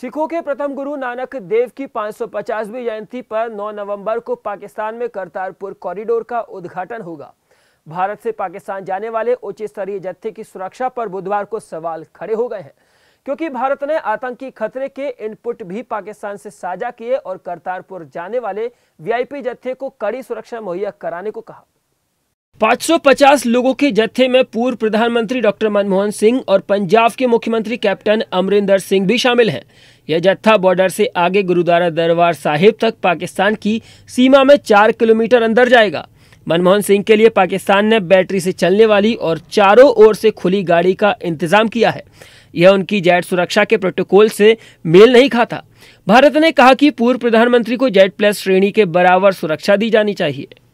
सिखों के प्रथम गुरु नानक देव की 550वीं जयंती पर 9 नवंबर को पाकिस्तान में करतारपुर कॉरिडोर का उद्घाटन होगा भारत से पाकिस्तान जाने वाले उच्च स्तरीय जत्थे की सुरक्षा पर बुधवार को सवाल खड़े हो गए हैं क्योंकि भारत ने आतंकी खतरे के इनपुट भी पाकिस्तान से साझा किए और करतारपुर जाने वाले वीआईपी जत्थे को कड़ी सुरक्षा मुहैया कराने को कहा 550 लोगों के जत्थे में पूर्व प्रधानमंत्री डॉक्टर मनमोहन सिंह और पंजाब के मुख्यमंत्री कैप्टन अमरिंदर सिंह भी शामिल हैं यह जत्था बॉर्डर से आगे गुरुद्वारा दरबार साहिब तक पाकिस्तान की सीमा में चार किलोमीटर अंदर जाएगा मनमोहन सिंह के लिए पाकिस्तान ने बैटरी से चलने वाली और चारों ओर से खुली गाड़ी का इंतजाम किया है यह उनकी जेट सुरक्षा के प्रोटोकॉल से मेल नहीं खाता भारत ने कहा कि पूर्व प्रधानमंत्री को जेट प्लस श्रेणी के बराबर सुरक्षा दी जानी चाहिए